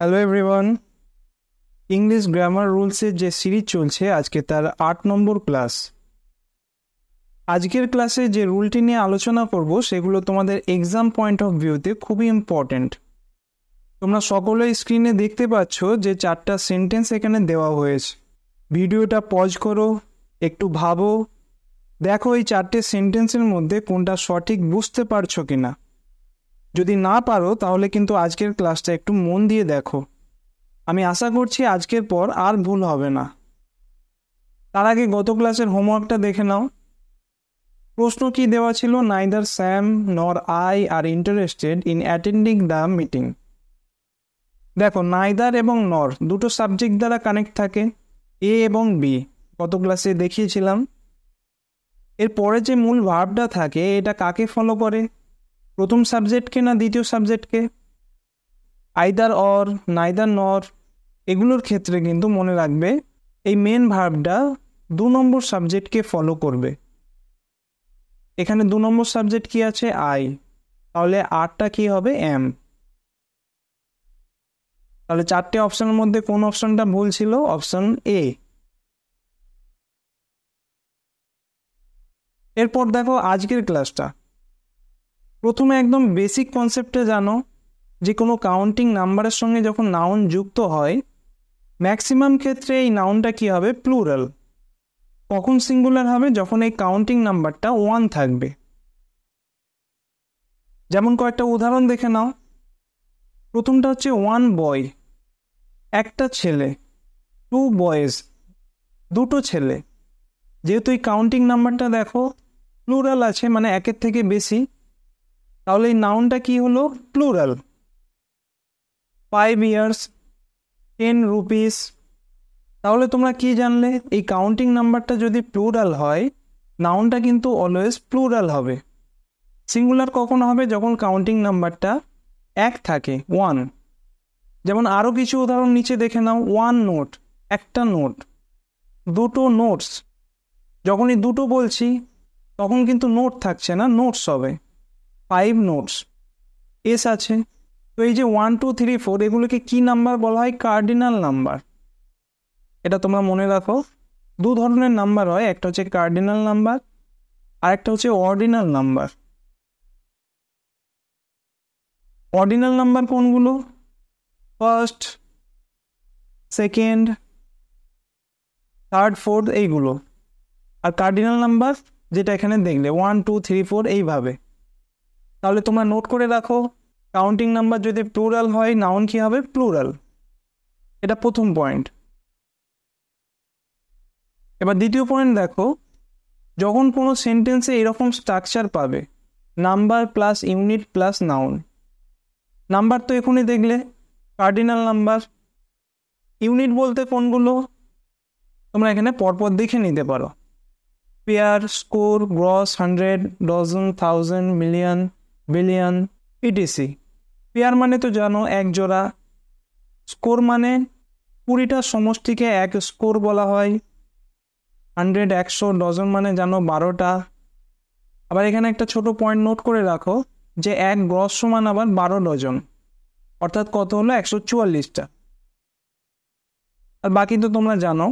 hello everyone English grammar রুলসের যে series চলছে আজকে তার আট নম্বর ক্লাস আজকের ক্লাসে যে রুলটি নিয়ে আলোচনা করব সেগুলো তোমাদের এক্সাম পয়েন্ট অফ ভিউতে খুবই ইম্পর্ট্যান্ট তোমরা সকলে স্ক্রিনে দেখতে পাচ্ছ যে চারটা সেন্টেন্স এখানে দেওয়া হয়েছে ভিডিওটা পজ করো একটু ভাবো দেখো এই চারটে সেন্টেন্সের মধ্যে কোনটা সঠিক বুঝতে পারছো কিনা যদি না পারো তাহলে কিন্তু আজকের ক্লাসটা একটু মন দিয়ে দেখো আমি আশা করছি আজকের পর আর ভুল হবে না তার আগে গত ক্লাসের হোমওয়ার্কটা দেখে নাও প্রশ্ন কি দেওয়া ছিল neither Sam nor I are interested in attending the meeting দেখো নাইদার এবং নর দুটো সাবজেক্ট দ্বারা কানেক্ট থাকে এ এবং বি গত ক্লাসে দেখিয়েছিলাম এর পরে যে মূল ভার্বটা থাকে এটা কাকে ফলো করে প্রথম সাবজেক্টকে না দ্বিতীয় সাবজেক্টকে আইদার অর নাইদার নর এগুলোর ক্ষেত্রে কিন্তু মনে রাখবে এই মেন ভার্বটা দু নম্বর সাবজেক্টকে ফলো করবে এখানে দু নম্বর সাবজেক্ট কি আছে আই তাহলে আরটা কি হবে এম তাহলে চারটে অপশনের মধ্যে কোন অপশনটা ভুল ছিল অপশন এ এরপর দেখো আজকের ক্লাসটা প্রথমে একদম বেসিক কনসেপ্টে জানো যে কোনো কাউন্টিং নাম্বারের সঙ্গে যখন নাউন যুক্ত হয় ম্যাক্সিমাম ক্ষেত্রে এই নাউনটা কি হবে প্লুরাল কখন সিঙ্গুলার হবে যখন এই কাউন্টিং নাম্বারটা ওয়ান থাকবে যেমন কয়েকটা উদাহরণ দেখে নাও প্রথমটা হচ্ছে ওয়ান বয় একটা ছেলে টু বয়েজ দুটো ছেলে যেহেতু এই কাউন্টিং নাম্বারটা দেখো প্লুরাল আছে মানে একের থেকে বেশি তাহলে এই নাউনটা কি হলো plural five years ten rupees তাহলে তোমরা কি জানলে এই কাউন্টিং নাম্বারটা যদি প্লুরাল হয় নাউনটা কিন্তু অলওয়েজ প্লুরাল হবে সিঙ্গুলার কখন হবে যখন কাউন্টিং নাম্বারটা এক থাকে ওয়ান যেমন আরও কিছু উদাহরণ নিচে দেখে নাও ওয়ান নোট একটা নোট দুটো নোটস যখনই দুটো বলছি তখন কিন্তু নোট থাকছে না নোটস হবে ফাইভ নোটস এস আছে তো এই যে ওয়ান টু থ্রি ফোর এগুলোকে কী নাম্বার বলা হয় কার্ডিনাল নাম্বার এটা তোমরা মনে রাখো দু ধরনের নাম্বার হয় একটা হচ্ছে কার্ডিনাল নাম্বার আর একটা হচ্ছে অর্ডিনাল নাম্বার অর্ডিনাল নাম্বার কোনগুলো ফার্স্ট সেকেন্ড থার্ড ফোর্থ এইগুলো আর কার্ডিনাল নাম্বার যেটা এখানে দেখলে ওয়ান টু থ্রি ফোর এইভাবে তাহলে তোমরা নোট করে রাখো কাউন্টিং নাম্বার যদি প্লুরাল হয় নাউন কী হবে প্লুরাল এটা প্রথম পয়েন্ট এবার দ্বিতীয় পয়েন্ট দেখো যখন কোনো সেন্টেন্সে এরকম স্ট্রাকচার পাবে number plus unit plus noun number তো এখনই দেখলে কার্ডিনাল নাম্বার ইউনিট বলতে কোনগুলো তোমরা এখানে পরপর দেখে নিতে পারো pair score gross hundred dozen thousand million billion etc pair মানে তো জানো এক জোড়া স্কোর মানে কুড়িটা সমষ্টিকে এক স্কোর বলা হয় হান্ড্রেড একশো ডজন মানে জানো বারোটা আবার এখানে একটা ছোট পয়েন্ট নোট করে রাখো যে এক গ্রস সমান আবার বারো ডজন অর্থাৎ কত হলো একশো চুয়াল্লিশটা আর বাকি তো তোমরা জানো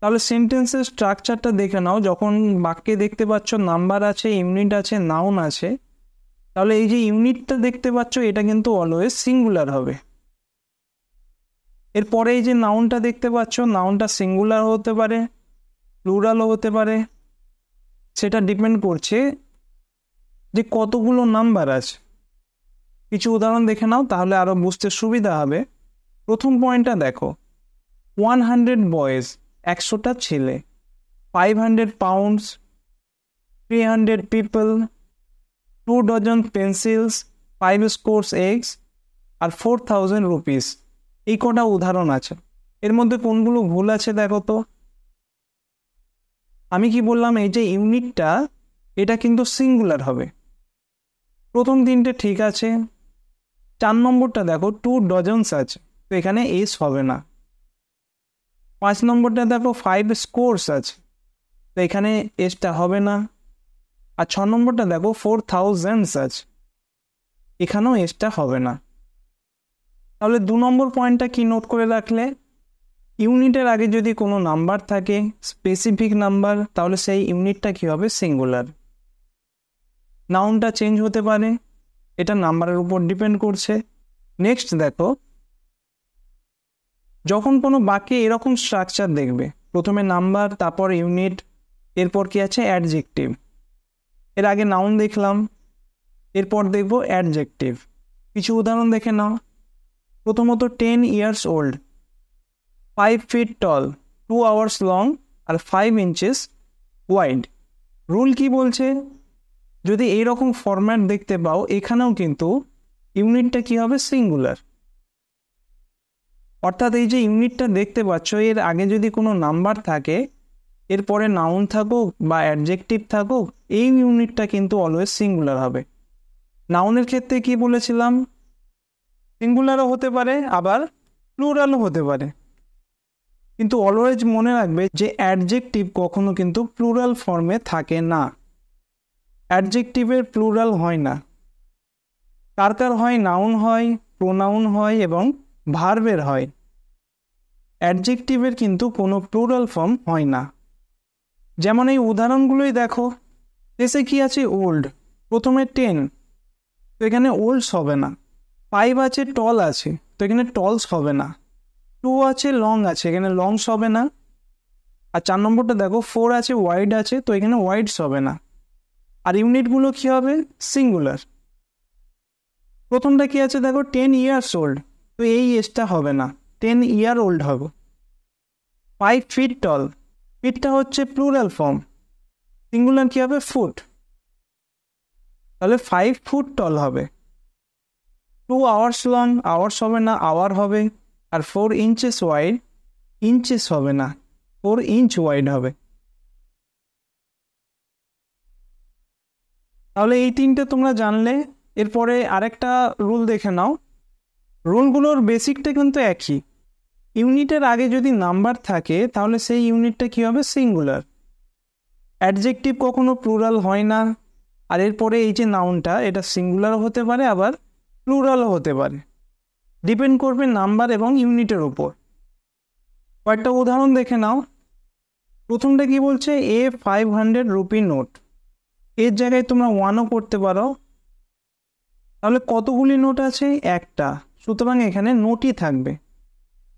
তাহলে সেন্টেন্সের স্ট্রাকচারটা দেখে নাও যখন বাক্যে দেখতে পাচ্ছ নাম্বার আছে ইউনিট আছে নাউন আছে তাহলে এই যে ইউনিটটা দেখতে পাচ্ছ এটা কিন্তু অলওয়েজ সিঙ্গুলার হবে এরপরে এই যে নাউনটা দেখতে পাচ্ছ নাউনটা সিঙ্গুলার হতে পারে প্লুরালও হতে পারে সেটা ডিপেন্ড করছে যে কতগুলো নাম্বার আছে কিছু উদাহরণ দেখে নাও তাহলে আরও বুঝতে সুবিধা হবে প্রথম পয়েন্টটা দেখো ওয়ান হান্ড্রেড বয়েজ একশোটা ছেলে five hundred pounds three hundred people two dozen pencils five scores eggs আর ফোর থাউজেন্ড রুপিস এই কটা উদাহরণ আছে এর মধ্যে কোনগুলো ভুল আছে দেখো তো আমি কি বললাম এই যে ইউনিটটা এটা কিন্তু সিঙ্গুলার হবে প্রথম দিনটা ঠিক আছে চার নম্বরটা দেখো টু ডজনস আছে তো এখানে এস হবে না পাঁচ নম্বরটা দেখো ফাইভ স্কোরস আছে তো এখানে এসটা হবে না আর ছ নম্বরটা দেখো ফোর থাউজেন্ডস আছে এখানেও এসটা হবে না তাহলে দু নম্বর পয়েন্টটা কি নোট করে রাখলে ইউনিটের আগে যদি কোনো নাম্বার থাকে স্পেসিফিক নাম্বার তাহলে সেই ইউনিটটা কী হবে সিঙ্গুলার নাউনটা চেঞ্জ হতে পারে এটা নাম্বারের উপর ডিপেন্ড করছে নেক্সট দেখো যখন কোনো বাক্যে এরকম স্ট্রাকচার দেখবে প্রথমে নাম্বার তারপর ইউনিট এরপর কি আছে অ্যাডজেক্টিভ এর আগে নাউন দেখলাম এরপর দেখব অ্যাডজেক্টিভ কিছু উদাহরণ দেখে নাও প্রথমত ten years old five feet tall two hours long আর ফাইভ ইঞ্চেস ওয়াইড রুল কি বলছে যদি এইরকম ফরম্যাট দেখতে পাও এখানেও কিন্তু ইউনিটটা কি হবে সিঙ্গুলার অর্থাৎ এই যে ইউনিটটা দেখতে পাচ্ছ এর আগে যদি কোনো নাম্বার থাকে এরপরে নাউন থাকুক বা অ্যাডজেক্টিভ থাকুক এই ইউনিটটা কিন্তু অলওয়েজ সিঙ্গুলার হবে নাউনের ক্ষেত্রে কি বলেছিলাম সিঙ্গুলারও হতে পারে আবার প্লুরালও হতে পারে কিন্তু অলওয়েজ মনে রাখবে যে অ্যাডজেক্টিভ কখনো কিন্তু প্লুরাল ফর্মে থাকে না অ্যাডজেক্টিভের প্লুরাল হয় না কার কার হয় নাউন হয় প্রোনাউন হয় এবং ভার্বের হয় অ্যাডজেক্টিভের কিন্তু কোনো প্লুরাল ফর্ম হয় না যেমন এই উদাহরণগুলোই দেখো শেষে কি আছে ওল্ড প্রথমে টেন তো এখানে ওল্ডস হবে না ফাইভ আছে টল আছে তো এখানে টলস হবে না টু আছে লং আছে এখানে লংস হবে না আর চার নম্বরটা দেখো ফোর আছে ওয়াইড আছে তো এখানে ওয়াইডস হবে না আর ইউনিটগুলো কী হবে সিঙ্গুলার প্রথমটা কী আছে দেখো টেন ইয়ার্স ওল্ড তো এই এজটা হবে না টেন ইয়ার ওল্ড হবে ফাইভ ফিট টল পিটটা হচ্ছে প্লুরাল ফর্ম সিঙ্গুলার কী হবে ফুট তাহলে ফাইভ ফুট টল হবে টু আওয়ার্স লং আওয়ার্স হবে না আওয়ার হবে আর ফোর ইঞ্চেস ওয়াইড ইঞ্চেস হবে না ফোর ইঞ্চ ওয়াইড হবে তাহলে এই তিনটে তোমরা জানলে এরপরে আরেকটা রুল দেখে নাও রুলগুলোর বেসিকটা কিন্তু একই ইউনিটের আগে যদি নাম্বার থাকে তাহলে সেই ইউনিটটা কী হবে সিঙ্গুলার অ্যাডজেক্টিভ কখনো প্লুরাল হয় না আর এরপরে এই যে নাউনটা এটা সিঙ্গুলারও হতে পারে আবার প্লুরালও হতে পারে ডিপেন্ড করবে নাম্বার এবং ইউনিটের ওপর কয়েকটা উদাহরণ দেখে নাও প্রথমটা কি বলছে a five hundred rupee note এর জায়গায় তোমরা ওয়ানও করতে পারো তাহলে কতগুলি নোট আছে একটা সুতরাং এখানে নোটই থাকবে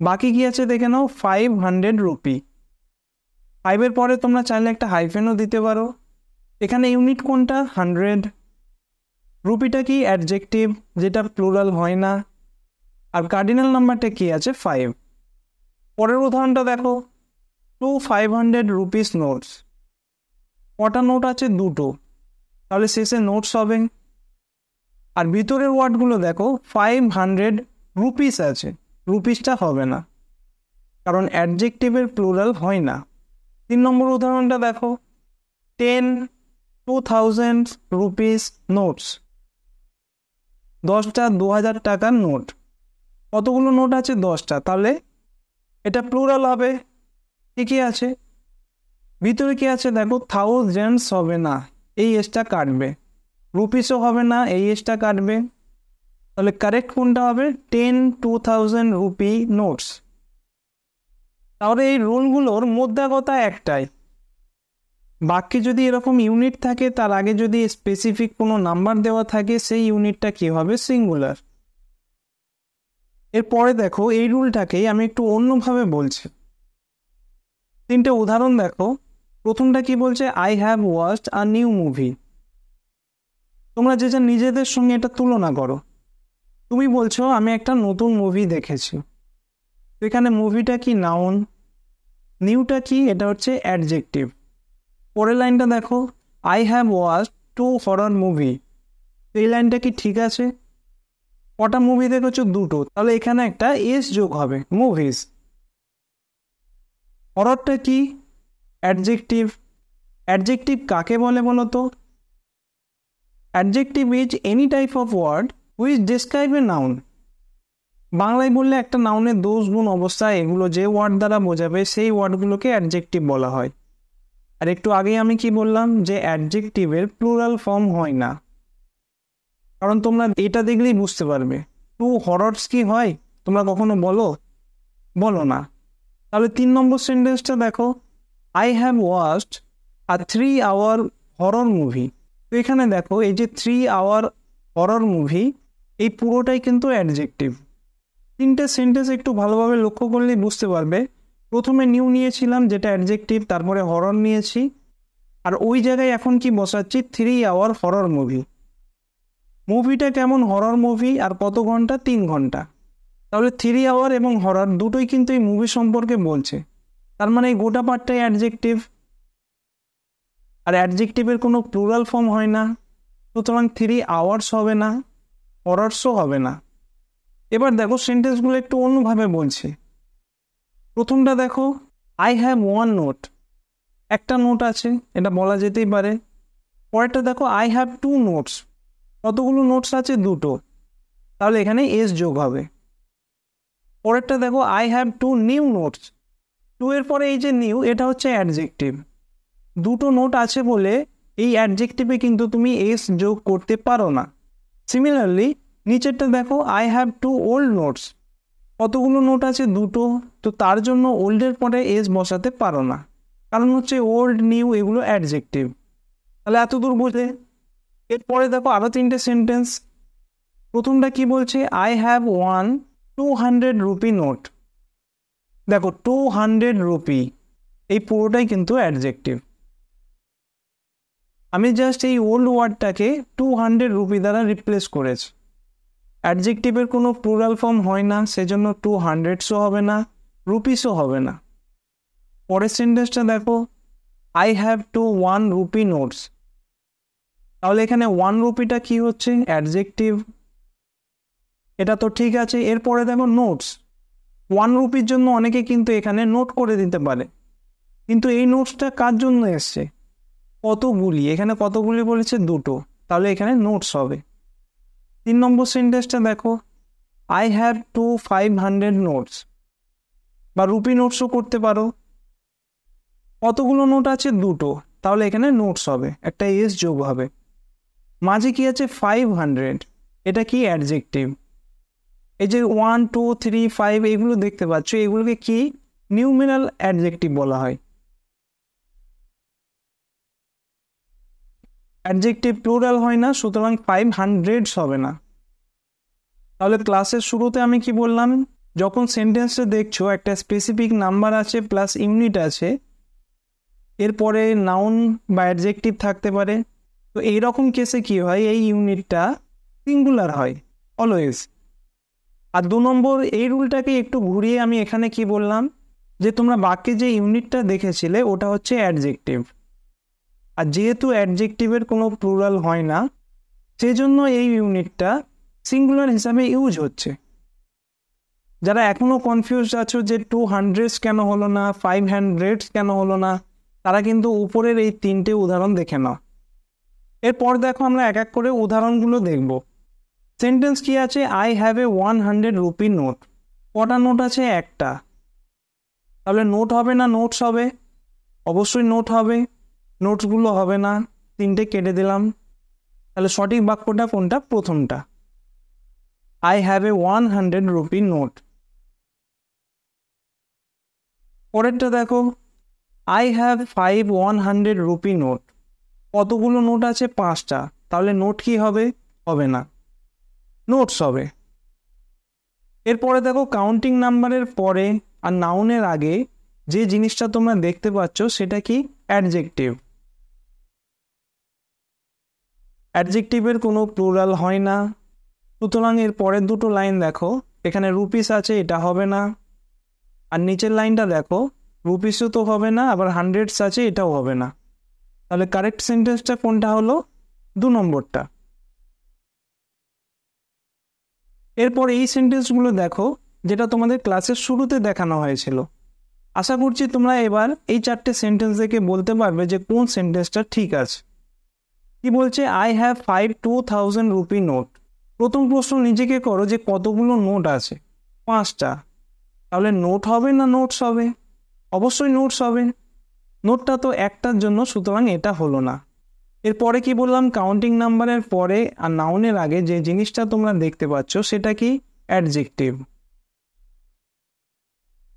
বাকি কি আছে দেখে নাও ফাইভ হান্ড্রেড রুপি ফাইভের পরে তোমরা চাইলে একটা হাইফেনও দিতে পারো এখানে ইউনিট কোনটা হান্ড্রেড রুপিটা কি অ্যাডজেক্টিভ যেটা প্লুরাল হয় না আর কার্ডিনাল নাম্বারটা কি আছে ফাইভ পরের উদাহরণটা দেখো two five hundred rupees notes কটা নোট আছে দুটো তাহলে শেষে নোটস হবে আর ভিতরের ওয়ার্ডগুলো দেখো ফাইভ হান্ড্রেড রুপিস আছে রুপিসটা হবে না কারণ অ্যাডজেক্টিভের প্লুরাল হয় না তিন নম্বর উদাহরণটা দেখো ten two thousand rupees notes দশটা দু হাজার টাকার নোট কতগুলো নোট আছে দশটা তাহলে এটা প্লুরাল হবে ঠিকই আছে ভিতরে কি আছে দেখো থাউজেন্ডস হবে না এই এসটা কাটবে রুপিসও হবে না এই এসটা কাটবে তাহলে কারেক্ট কোনটা হবে ten two thousand rupee notes তাহলে এই রুলগুলোর মোদ্দা কথা একটাই বাক্যে যদি এরকম ইউনিট থাকে তার আগে যদি স্পেসিফিক কোনো নাম্বার দেওয়া থাকে সেই ইউনিটটা কী হবে সিঙ্গুলার এরপরে দেখো এই রুলটাকেই আমি একটু অন্যভাবে বলছি তিনটে উদাহরণ দেখো প্রথমটা কি বলছে I have watched a new movie তোমরা যে যা নিজেদের সঙ্গে এটা তুলনা করো তুমি বলছো আমি একটা নতুন মুভি দেখেছি তো এখানে মুভিটা কি নাউন নিউটা কি এটা হচ্ছে অ্যাডজেক্টিভ পরের লাইনটা দেখো I have watch two horror movie এই লাইনটা কি ঠিক আছে কটা মুভি দেখেছো দুটো তাহলে এখানে একটা এস যোগ হবে মুভিজ হররটা কি অ্যাডজেক্টিভ অ্যাডজেক্টিভ কাকে বলে বলো তো adjective is any type of word which describe a noun বাংলায় বললে একটা নাউনের দোষ গুণ অবস্থায় এগুলো যে ওয়ার্ড দ্বারা বোঝাবে সেই ওয়ার্ডগুলোকে অ্যাডজেক্টিভ বলা হয় আর একটু আগেই আমি কি বললাম যে অ্যাডজেক্টিভের প্লুরাল ফর্ম হয় না কারণ তোমরা এটা দেখলেই বুঝতে পারবে টু হরটস কি হয় তোমরা কখনো বলো বলো না তাহলে তিন নম্বর সেন্টেন্সটা দেখো I have watched a three hour horror movie তো এখানে দেখো এই যে থ্রি আওয়ার হরর মুভি এই পুরোটাই কিন্তু অ্যাডজেক্টিভ তিনটে সেন্টেন্স একটু ভালোভাবে লক্ষ্য করলে বুঝতে পারবে প্রথমে নিউ নিয়েছিলাম যেটা অ্যাডজেক্টিভ তারপরে হরর নিয়েছি আর ওই জায়গায় এখন কি বসাচ্ছি থ্রি আওয়ার হরর মুভি মুভিটা কেমন হরর মুভি আর কত ঘন্টা তিন ঘন্টা তাহলে থ্রি আওয়ার এবং হরর দুটোই কিন্তু এই মুভি সম্পর্কে বলছে তার মানে এই গোটা পার্টটাই অ্যাডজেক্টিভ আর অ্যাডজেক্টিভের কোনো প্লুরাল ফর্ম হয় না সুতরাং থ্রি আওয়ার্স হবে না অর্ডারসও হবে না এবার দেখো সেন্টেন্সগুলো একটু অন্যভাবে বলছি প্রথমটা দেখো আই হ্যাভ ওয়ান নোট একটা নোট আছে এটা বলা যেতেই পারে পরেরটা দেখো আই হ্যাভ টু নোটস কতগুলো নোটস আছে দুটো তাহলে এখানে এস যোগ হবে পরেরটা দেখো I have two new notes two এর পরে এই যে নিউ এটা হচ্ছে অ্যাডজেক্টিভ দুটো নোট আছে বলে এই অ্যাডজেক্টিভে কিন্তু তুমি এস যোগ করতে পারো না সিমিলারলি নিচেরটা দেখো I have two old notes কতগুলো নোট আছে দুটো তো তার জন্য ওল্ডের পরে এজ বসাতে পারো না কারণ হচ্ছে ওল্ড নিউ এগুলো অ্যাডজেক্টিভ তাহলে এত দূর বোঝে এরপরে দেখো আরও তিনটে সেন্টেন্স প্রথমটা কি বলছে I have one two hundred rupee note দেখো টু হান্ড্রেড রুপি এই পুরোটাই কিন্তু অ্যাডজেক্টিভ আমি জাস্ট এই ওল্ড ওয়ার্ডটাকে টু হান্ড্রেড রুপি দ্বারা রিপ্লেস করেছি অ্যাডজেক্টিভের কোনো প্লুরাল ফর্ম হয় না সেজন্য টু হান্ড্রেডসও হবে না রুপিসও হবে না পরের সেন্টেন্সটা দেখো I have two one rupee notes তাহলে এখানে ওয়ান রুপিটা কি হচ্ছে অ্যাডজেক্টিভ এটা তো ঠিক আছে এরপরে দেখো নোটস ওয়ান রুপির জন্য অনেকে কিন্তু এখানে নোট করে দিতে পারে কিন্তু এই নোটসটা কার জন্য এসছে কতগুলি এখানে কতগুলি বলেছে দুটো তাহলে এখানে নোটস হবে তিন নম্বর সেন্টেন্সটা দেখো I have two five hundred notes বা রুপি নোটসও করতে পারো কতগুলো নোট আছে দুটো তাহলে এখানে নোটস হবে একটা এস যোগ হবে মাঝে কি আছে ফাইভ হান্ড্রেড এটা কি অ্যাডজেক্টিভ এই যে ওয়ান টু থ্রি ফাইভ এগুলো দেখতে পাচ্ছ এগুলোকে কি নিউমিনাল অ্যাডজেক্টিভ বলা হয় অ্যাডজেক্টিভ প্লুরাল হয় না সুতরাং ফাইভ হান্ড্রেডস হবে না তাহলে ক্লাসের শুরুতে আমি কি বললাম যখন সেন্টেন্সটা দেখছো একটা স্পেসিফিক নাম্বার আছে প্লাস ইউনিট আছে এরপরে নাউন বা অ্যাডজেক্টিভ থাকতে পারে তো এই রকম কেসে কি হয় এই ইউনিটটা সিঙ্গুলার হয় অলওয়েজ আর দু নম্বর এই রুলটাকে একটু ঘুরিয়ে আমি এখানে কি বললাম যে তোমরা বাকি যে ইউনিটটা দেখেছিলে ওটা হচ্ছে অ্যাডজেক্টিভ আর যেহেতু অ্যাডজেক্টিভের কোনো প্লুরাল হয় না সেজন্য এই ইউনিটটা সিঙ্গুলার হিসাবে ইউজ হচ্ছে যারা এখনও কনফিউজ আছো যে টু হান্ড্রেডস কেন হলো না ফাইভ হান্ড্রেডস কেন হলো না তারা কিন্তু উপরের এই তিনটে উদাহরণ দেখে নাও এরপর দেখো আমরা এক এক করে উদাহরণগুলো দেখব সেন্টেন্স কি আছে I have a one hundred rupee note কটা নোট আছে একটা তাহলে নোট হবে না নোটস হবে অবশ্যই নোট হবে নোটসগুলো হবে না তিনটে কেটে দিলাম তাহলে সঠিক বাক্যটা কোনটা প্রথমটা I have a one hundred rupee note পরেরটা দেখো I have five one hundred rupee note কতগুলো নোট আছে পাঁচটা তাহলে নোট কি হবে হবে না নোটস হবে এরপরে দেখো কাউন্টিং নাম্বারের পরে আর নাউনের আগে যে জিনিসটা তোমরা দেখতে পাচ্ছ সেটা কি অ্যাডজেক্টিভ অ্যাডজেক্টিভের কোনো প্লুরাল হয় না সুতরাং এর পরের দুটো লাইন দেখো এখানে রুপিস আছে এটা হবে না আর নিচের লাইনটা দেখো রুপিসও তো হবে না আবার হান্ড্রেডস আছে এটাও হবে না তাহলে কারেক্ট সেন্টেন্সটা কোনটা হলো দু নম্বরটা এরপর এই সেন্টেন্সগুলো দেখো যেটা তোমাদের ক্লাসের শুরুতে দেখানো হয়েছিল আশা করছি তোমরা এবার এই চারটে সেন্টেন্স দেখে বলতে পারবে যে কোন সেন্টেন্সটা ঠিক আছে কি বলছে I have five two thousand rupee note প্রথম প্রশ্ন নিজেকে করো যে কতগুলো নোট আছে পাঁচটা তাহলে নোট হবে না নোটস হবে অবশ্যই নোটস হবে নোটটা তো একটার জন্য সুতরাং এটা হলো না এরপরে কি বললাম কাউন্টিং নাম্বারের পরে আর নাউনের আগে যে জিনিসটা তোমরা দেখতে পাচ্ছ সেটা কি অ্যাডজেক্টিভ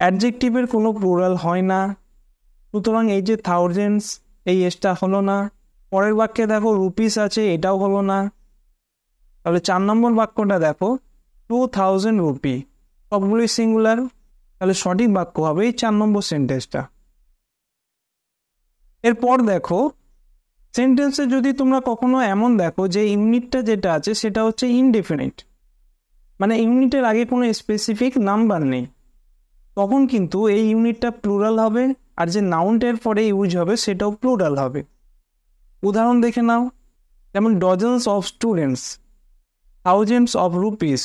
অ্যাডজেক্টিভের কোনো প্লুরাল হয় না সুতরাং এই যে থাউজেন্ডস এই এসটা হলো না পরের বাক্যে দেখো রুপিস আছে এটাও হলো না তাহলে চার নম্বর বাক্যটা দেখো টু থাউজেন্ড রুপি সবগুলোই সিঙ্গুলার তাহলে সঠিক বাক্য হবে এই চার নম্বর সেন্টেন্সটা এরপর দেখো সেন্টেন্সে যদি তোমরা কখনো এমন দেখো যে ইউনিটটা যেটা আছে সেটা হচ্ছে ইনডিফিনিট মানে ইউনিটের আগে কোনো স্পেসিফিক নাম্বার নেই তখন কিন্তু এই ইউনিটটা প্লুরাল হবে আর যে নাউনটের পরে ইউজ হবে সেটাও প্লুরাল হবে উদাহরণ দেখে নাও যেমন dozens of students thousands of rupees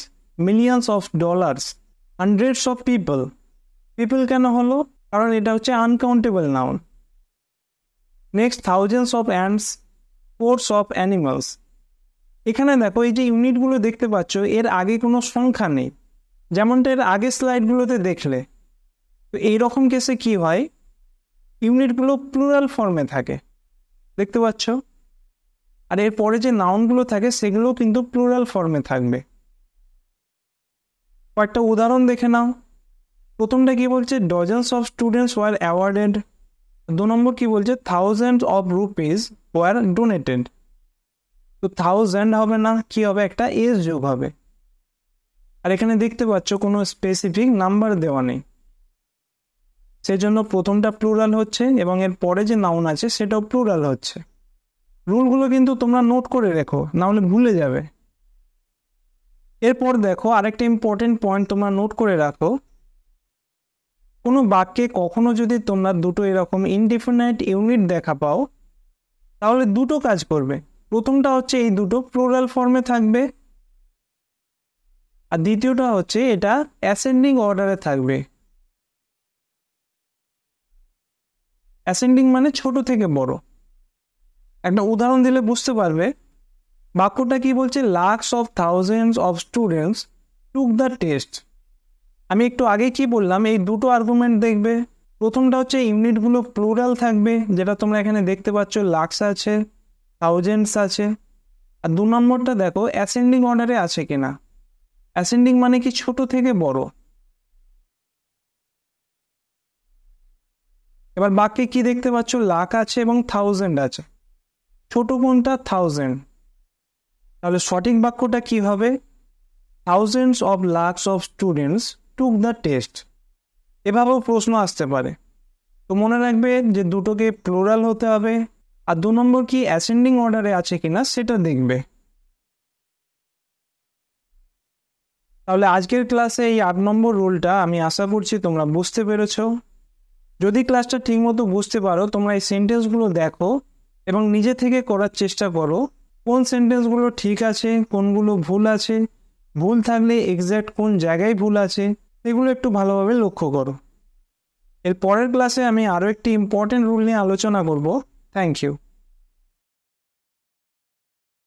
millions of dollars hundreds of people people কেন হলো কারণ এটা হচ্ছে uncountable noun next thousands of ants force of animals এখানে দেখো এই যে ইউনিটগুলো দেখতে পাচ্ছ এর আগে কোনো সংখ্যা নেই যেমনটা এর আগের স্লাইডগুলোতে দেখলে তো এইরকম কেসে কি হয় ইউনিটগুলো প্লুরাল ফর্মে থাকে দেখতে পাচ্ছ আর এরপরে যে নাউনগুলো থাকে সেগুলো কিন্তু প্লুরাল ফর্মে থাকবে কয়েকটা উদাহরণ দেখে নাও প্রথমটা কি বলছে dozens of students were awarded দু নম্বর কি বলছে thousand of rupees were donated তো থাউজেন্ড হবে না কি হবে একটা এজ যোগ হবে আর এখানে দেখতে পাচ্ছ কোনো স্পেসিফিক নাম্বার দেওয়া নেই সেই জন্য প্রথমটা প্লুরাল হচ্ছে এবং এর পরে যে নাউন আছে সেটাও প্লুরাল হচ্ছে রুলগুলো কিন্তু তোমরা নোট করে রেখো নাহলে ভুলে যাবে এরপর দেখো আরেকটা ইম্পর্টেন্ট পয়েন্ট তোমরা নোট করে রাখো কোনো বাক্যে কখনো যদি তোমরা দুটো এরকম ইনডিফিনাইট ইউনিট দেখা পাও তাহলে দুটো কাজ করবে প্রথমটা হচ্ছে এই দুটো প্লোরাল ফর্মে থাকবে আর দ্বিতীয়টা হচ্ছে এটা অ্যাসেন্ডিং অর্ডারে থাকবে অ্যাসেন্ডিং মানে ছোট থেকে বড় একটা উদাহরণ দিলে বুঝতে পারবে বাক্যটা কি বলছে lakhs of thousands of students took the test আমি একটু আগে কি বললাম এই দুটো আর্গুমেন্ট দেখবে প্রথমটা হচ্ছে ইউনিটগুলো প্লুরাল থাকবে যেটা তোমরা এখানে দেখতে পাচ্ছ লাক্স আছে থাউজেন্ডস আছে আর দু নম্বরটা দেখো অ্যাসেন্ডিং অর্ডারে আছে কিনা অ্যাসেন্ডিং মানে কি ছোট থেকে বড় এবার বাকি কি দেখতে পাচ্ছ লাখ আছে এবং থাউজেন্ড আছে ছোট কোনটা থাউজেন্ড তাহলে সঠিক বাক্যটা কি হবে thousands of lakhs of students took the test এভাবেও প্রশ্ন আসতে পারে তো মনে রাখবে যে দুটোকে প্লোরাল হতে হবে আর দু নম্বর কি অ্যাসেন্ডিং অর্ডারে আছে কিনা সেটা দেখবে তাহলে আজকের ক্লাসে এই আট নম্বর রুলটা আমি আশা করছি তোমরা বুঝতে পেরেছো যদি ক্লাসটা ঠিকমতো বুঝতে পারো তোমরা এই সেন্টেন্সগুলো দেখো এবং নিজে থেকে করার চেষ্টা করো কোন সেন্টেন্সগুলো ঠিক আছে কোনগুলো ভুল আছে ভুল থাকলে এক্স্যাক্ট কোন জায়গায় ভুল আছে সেগুলো একটু ভালোভাবে লক্ষ্য করো এর পরের ক্লাসে আমি আরও একটি ইম্পর্টেন্ট রুল নিয়ে আলোচনা করব থ্যাংক ইউ